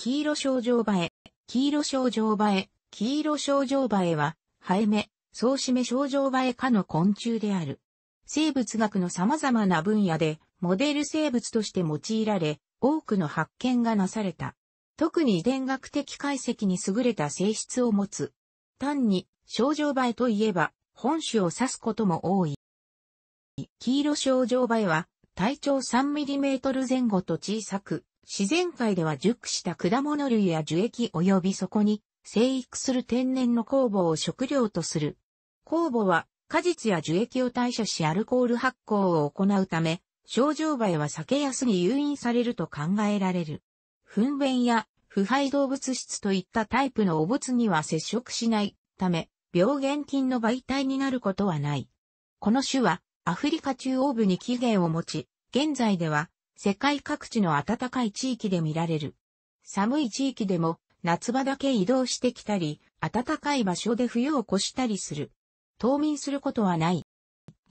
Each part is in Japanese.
黄色症状映え、黄色症状映え、黄色症状映えは、ハエメ、ソウシメ症状映え科の昆虫である。生物学の様々な分野で、モデル生物として用いられ、多くの発見がなされた。特に遺伝学的解析に優れた性質を持つ。単に、症状映えといえば、本種を指すことも多い。黄色症状映えは、体長 3mm 前後と小さく、自然界では熟した果物類や樹液及びそこに生育する天然の酵母を食料とする。酵母は果実や樹液を代謝しアルコール発酵を行うため、症状梅は避けやすに誘引されると考えられる。糞便や腐敗動物質といったタイプの汚物には接触しないため、病原菌の媒体になることはない。この種はアフリカ中央部に起源を持ち、現在では世界各地の暖かい地域で見られる。寒い地域でも夏場だけ移動してきたり、暖かい場所で冬を越したりする。冬眠することはない。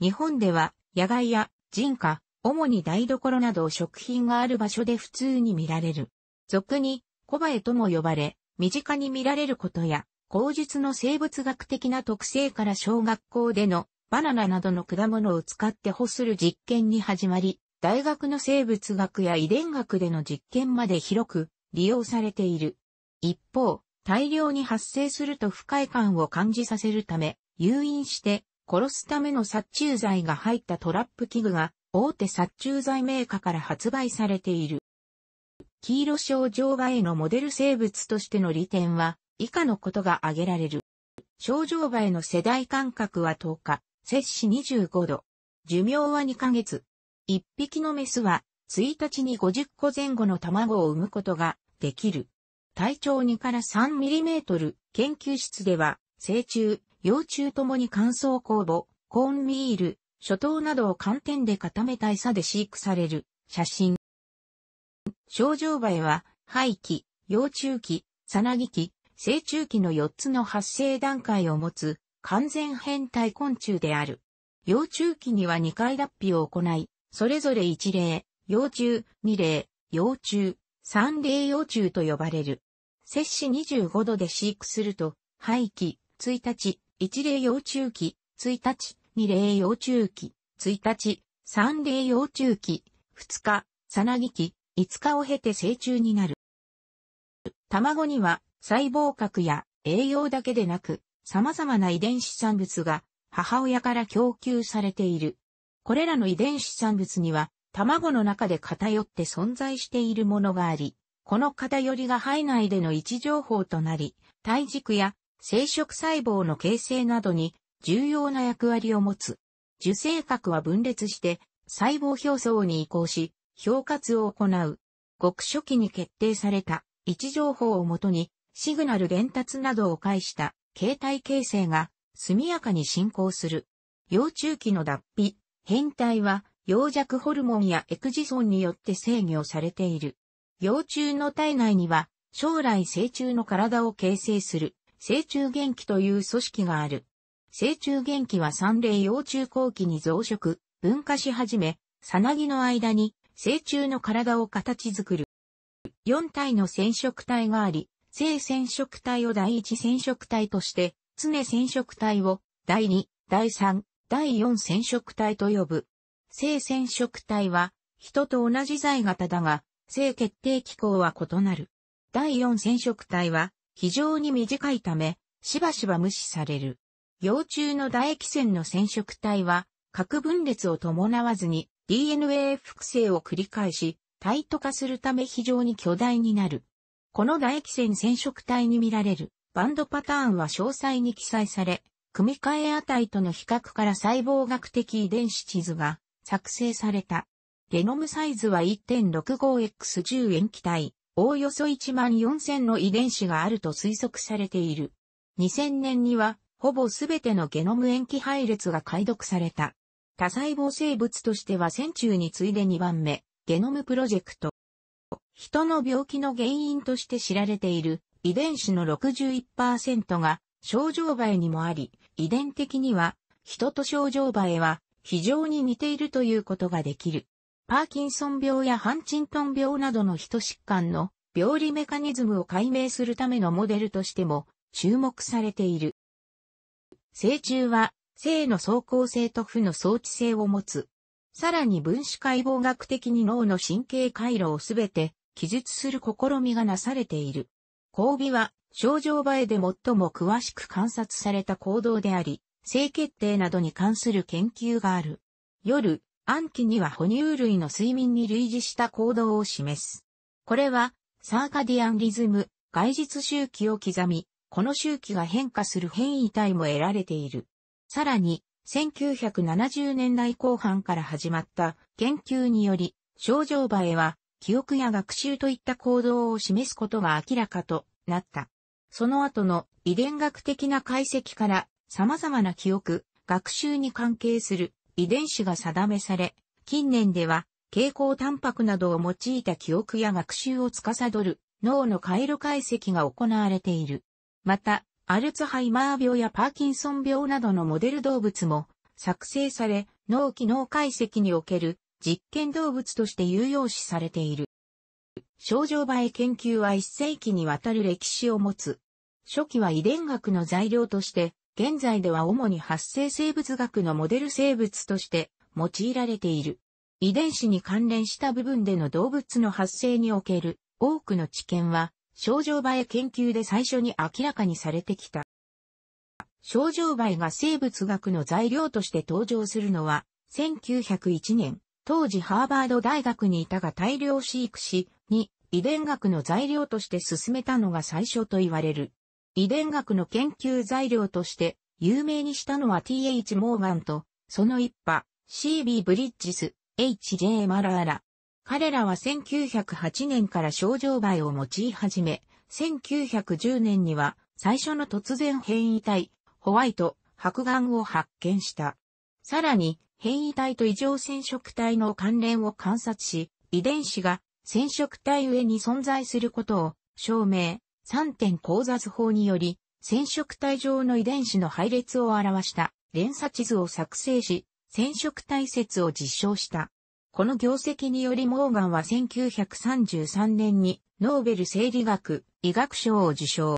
日本では野外や人家、主に台所など食品がある場所で普通に見られる。俗にコバエとも呼ばれ、身近に見られることや、口述の生物学的な特性から小学校でのバナナなどの果物を使って干する実験に始まり、大学の生物学や遺伝学での実験まで広く利用されている。一方、大量に発生すると不快感を感じさせるため、誘引して殺すための殺虫剤が入ったトラップ器具が大手殺虫剤メーカーから発売されている。黄色症状外へのモデル生物としての利点は以下のことが挙げられる。症状外への世代間隔は10日、摂氏25度。寿命は2ヶ月。一匹のメスは、1日に50個前後の卵を産むことができる。体長2から3ミリメートル、研究室では、成虫、幼虫ともに乾燥酵母、コーンミール、諸島などを寒天で固めた餌で飼育される写真。症状バエは、廃棄、幼虫期、さなぎ期、成虫期の4つの発生段階を持つ完全変態昆虫である。幼虫期には2回脱皮を行い、それぞれ一例、幼虫、二例、幼虫、三例幼虫と呼ばれる。摂氏25度で飼育すると、廃棄、1日、一例幼虫期、1日、二例幼虫期、1日、三例幼虫期、2日、さなぎ期、5日を経て成虫になる。卵には細胞核や栄養だけでなく、様々な遺伝子産物が母親から供給されている。これらの遺伝子産物には、卵の中で偏って存在しているものがあり、この偏りが肺内での位置情報となり、体軸や生殖細胞の形成などに重要な役割を持つ。受精核は分裂して細胞表層に移行し、評価を行う。極初期に決定された位置情報をもとに、シグナル伝達などを介した形態形成が速やかに進行する。幼虫期の脱皮、変態は、陽弱ホルモンやエクジソンによって制御されている。幼虫の体内には、将来成虫の体を形成する、成虫元気という組織がある。成虫元気は三例幼虫後期に増殖、分化し始め、さなぎの間に成虫の体を形作る。4体の染色体があり、性染色体を第一染色体として、常染色体を第2、第3、第四染色体と呼ぶ。性染色体は、人と同じ在型だが、性決定機構は異なる。第四染色体は、非常に短いため、しばしば無視される。幼虫の唾液腺の染色体は、核分裂を伴わずに DNA 複製を繰り返し、体と化するため非常に巨大になる。この唾液腺染色体に見られるバンドパターンは詳細に記載され、組み換え値との比較から細胞学的遺伝子地図が作成された。ゲノムサイズは 1.65X10 塩基体、おおよそ1万4000の遺伝子があると推測されている。2000年には、ほぼすべてのゲノム塩基配列が解読された。多細胞生物としては戦中に次いで2番目、ゲノムプロジェクト。人の病気の原因として知られている遺伝子の61%が症状梅にもあり、遺伝的には、人と症状梅は非常に似ているということができる。パーキンソン病やハンチントン病などの人疾患の病理メカニズムを解明するためのモデルとしても注目されている。成虫は性の走行性と負の装置性を持つ。さらに分子解剖学的に脳の神経回路をすべて記述する試みがなされている。交尾は症状映えで最も詳しく観察された行動であり、性決定などに関する研究がある。夜、暗記には哺乳類の睡眠に類似した行動を示す。これは、サーカディアンリズム、外日周期を刻み、この周期が変化する変異体も得られている。さらに、1970年代後半から始まった研究により、症状映えは、記憶や学習といった行動を示すことが明らかとなった。その後の遺伝学的な解析から様々な記憶、学習に関係する遺伝子が定めされ、近年では蛍光タンパクなどを用いた記憶や学習を司る脳の回路解析が行われている。また、アルツハイマー病やパーキンソン病などのモデル動物も作成され、脳機能解析における実験動物として有用視されている。症状映え研究は一世紀にわたる歴史を持つ。初期は遺伝学の材料として、現在では主に発生生物学のモデル生物として用いられている。遺伝子に関連した部分での動物の発生における多くの知見は、症状映え研究で最初に明らかにされてきた。症状映えが生物学の材料として登場するのは、1901年、当時ハーバード大学にいたが大量飼育し、に遺伝学の材料として進めたのが最初と言われる。遺伝学の研究材料として有名にしたのは TH モーガンと、その一派、CB ブリッジス、HJ マラーラ。彼らは1908年から症状媒を用い始め、1910年には最初の突然変異体、ホワイト、白眼を発見した。さらに、変異体と異常染色体の関連を観察し、遺伝子が染色体上に存在することを証明、3点交雑法により、染色体上の遺伝子の配列を表した連鎖地図を作成し、染色体説を実証した。この業績によりモーガンは1933年にノーベル生理学医学賞を受賞。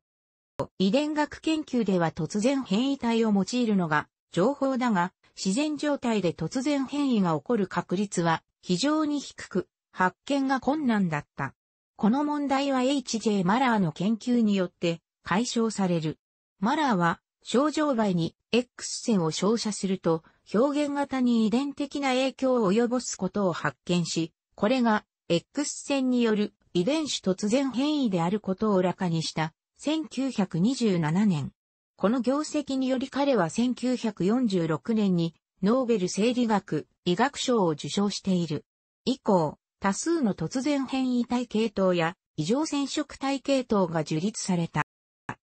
遺伝学研究では突然変異体を用いるのが情報だが、自然状態で突然変異が起こる確率は非常に低く、発見が困難だった。この問題は H.J. マラーの研究によって解消される。マラーは、症状外に X 線を照射すると、表現型に遺伝的な影響を及ぼすことを発見し、これが X 線による遺伝子突然変異であることをらかにした1927年この業績により彼は1946年にノーベル生理学医学賞を受賞している。以降、多数の突然変異体系統や異常染色体系統が樹立された。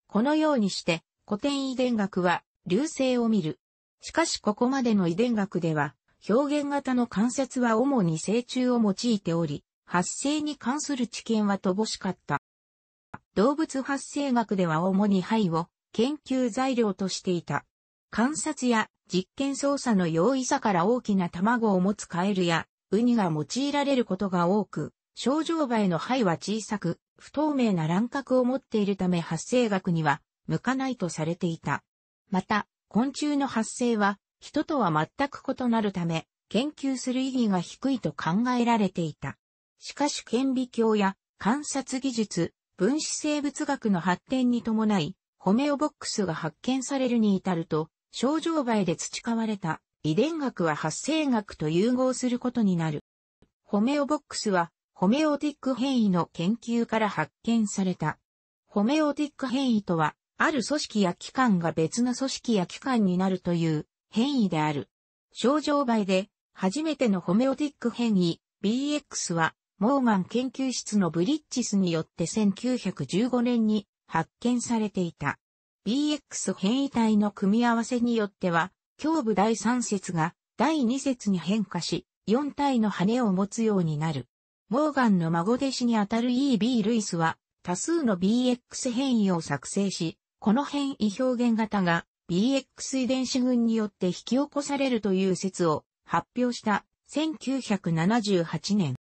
このようにして古典遺伝学は流星を見る。しかしここまでの遺伝学では表現型の関節は主に成虫を用いており、発生に関する知見は乏しかった。動物発生学では主に肺を研究材料としていた。観察や実験操作の容易さから大きな卵を持つカエルやウニが用いられることが多く、症状への肺は小さく、不透明な乱獲を持っているため発生学には向かないとされていた。また、昆虫の発生は人とは全く異なるため、研究する意義が低いと考えられていた。しかし顕微鏡や観察技術、分子生物学の発展に伴い、ホメオボックスが発見されるに至ると、症状梅で培われた遺伝学は発生学と融合することになる。ホメオボックスは、ホメオティック変異の研究から発見された。ホメオティック変異とは、ある組織や機関が別の組織や機関になるという変異である。症状梅で、初めてのホメオティック変異 BX は、モーマン研究室のブリッジスによって1915年に発見されていた。BX 変異体の組み合わせによっては、胸部第3節が第2節に変化し、4体の羽を持つようになる。モーガンの孫弟子にあたる E.B. ルイスは、多数の BX 変異を作成し、この変異表現型が BX 遺伝子群によって引き起こされるという説を発表した1978年。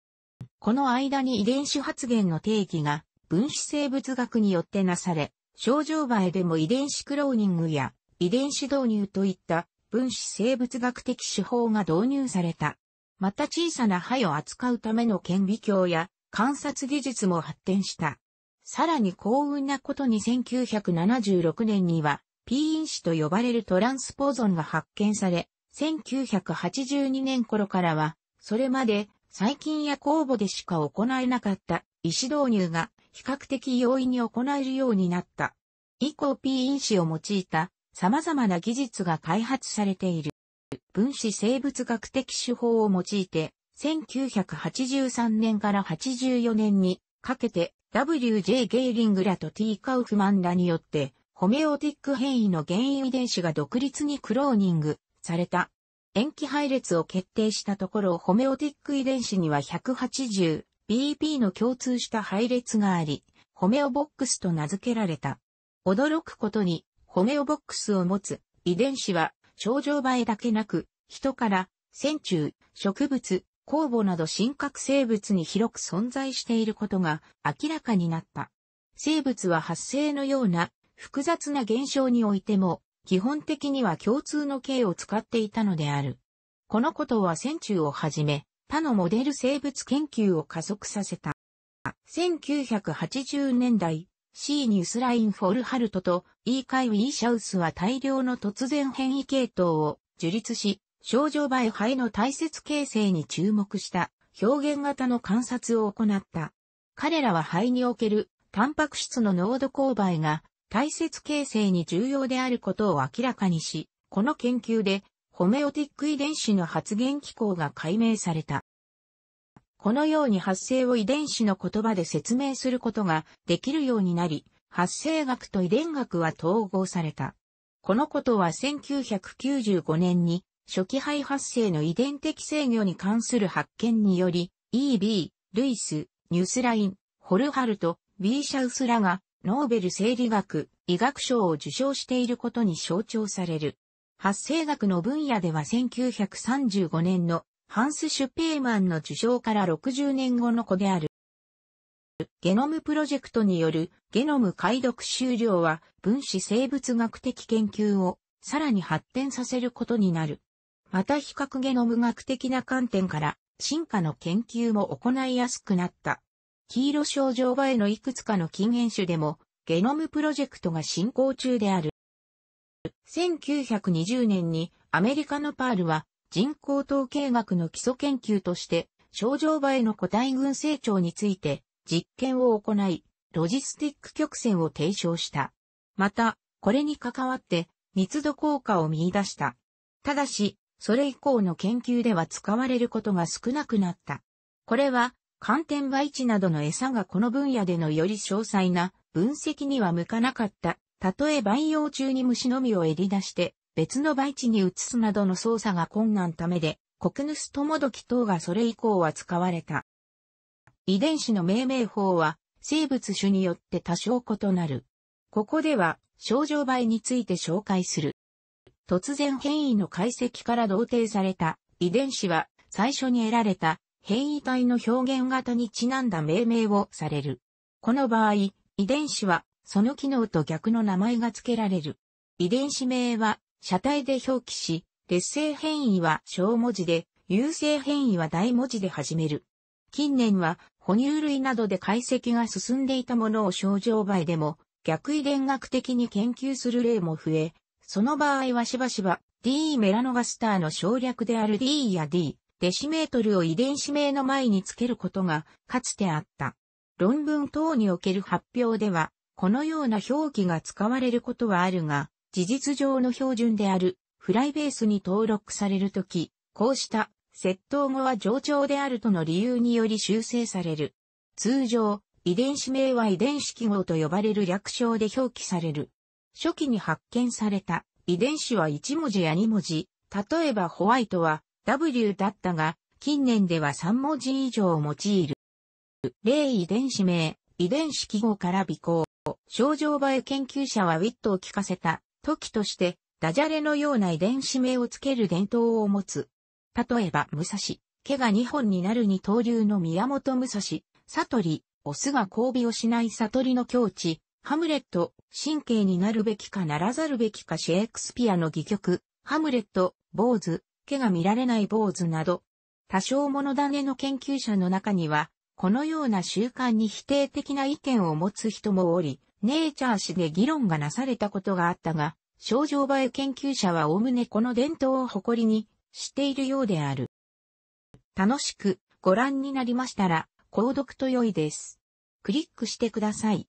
この間に遺伝子発現の定義が分子生物学によってなされ、症状映えでも遺伝子クローニングや遺伝子導入といった分子生物学的手法が導入された。また小さな肺を扱うための顕微鏡や観察技術も発展した。さらに幸運なことに1976年には P 因子と呼ばれるトランスポーゾンが発見され、1982年頃からは、それまで細菌や酵母でしか行えなかった医師導入が比較的容易に行えるようになった。以降 P 因子を用いた様々な技術が開発されている。分子生物学的手法を用いて、1983年から84年にかけて W.J. ゲーリングらと T. カウフマンらによって、ホメオティック変異の原因遺伝子が独立にクローニングされた。塩基配列を決定したところホメオティック遺伝子には180、BP の共通した配列があり、ホメオボックスと名付けられた。驚くことに、ホメオボックスを持つ遺伝子は、症状映えだけなく、人から、線虫、植物、酵母など真核生物に広く存在していることが明らかになった。生物は発生のような複雑な現象においても、基本的には共通の形を使っていたのである。このことは線虫をはじめ、他のモデル生物研究を加速させた。1980年代、C ニュースラインフォルハルトと E カイウィーシャウスは大量の突然変異系統を樹立し、症状媒肺の大切形成に注目した表現型の観察を行った。彼らは肺におけるタンパク質の濃度勾配が大切形成に重要であることを明らかにし、この研究でホメオティック遺伝子の発現機構が解明された。このように発生を遺伝子の言葉で説明することができるようになり、発生学と遺伝学は統合された。このことは1995年に初期肺発生の遺伝的制御に関する発見により、EB、ルイス、ニュースライン、ホルハルト、B. シャウスらがノーベル生理学、医学賞を受賞していることに象徴される。発生学の分野では1935年のハンス・シュペーマンの受賞から60年後の子である。ゲノムプロジェクトによるゲノム解読終了は分子生物学的研究をさらに発展させることになる。また比較ゲノム学的な観点から進化の研究も行いやすくなった。黄色症状場へのいくつかの禁煙種でもゲノムプロジェクトが進行中である。1920年にアメリカのパールは人口統計学の基礎研究として症状場への個体群成長について実験を行い、ロジスティック曲線を提唱した。また、これに関わって密度効果を見出した。ただし、それ以降の研究では使われることが少なくなった。これは、寒天培地などの餌がこの分野でのより詳細な分析には向かなかったたとえ培養中に虫のみを襟出して別の培地に移すなどの操作が困難ためで、国主ともどき等がそれ以降は使われた。遺伝子の命名法は生物種によって多少異なる。ここでは症状倍について紹介する。突然変異の解析から同定された遺伝子は最初に得られた変異体の表現型にちなんだ命名をされる。この場合、遺伝子はその機能と逆の名前が付けられる。遺伝子名は、車体で表記し、劣勢変異は小文字で、優勢変異は大文字で始める。近年は、哺乳類などで解析が進んでいたものを症状倍でも、逆遺伝学的に研究する例も増え、その場合はしばしば D メラノガスターの省略である D や D デシメートルを遺伝子名の前につけることがかつてあった。論文等における発表ではこのような表記が使われることはあるが、事実上の標準であるフライベースに登録されるとき、こうした窃盗語は冗長であるとの理由により修正される。通常、遺伝子名は遺伝子記号と呼ばれる略称で表記される。初期に発見された遺伝子は1文字や2文字、例えばホワイトは W だったが、近年では3文字以上を用いる。例遺伝子名、遺伝子記号から尾行。症状映え研究者はウィットを聞かせた時として、ダジャレのような遺伝子名をつける伝統を持つ。例えば、武蔵、毛が2本になる二刀流の宮本武蔵、悟り、オスが交尾をしない悟りの境地、ハムレット、神経になるべきかならざるべきかシェイクスピアの戯曲、ハムレット、坊主、毛が見られない坊主など、多少物種の研究者の中には、このような習慣に否定的な意見を持つ人もおり、ネイチャー誌で議論がなされたことがあったが、症状映え研究者はおおむねこの伝統を誇りにしているようである。楽しくご覧になりましたら、購読と良いです。クリックしてください。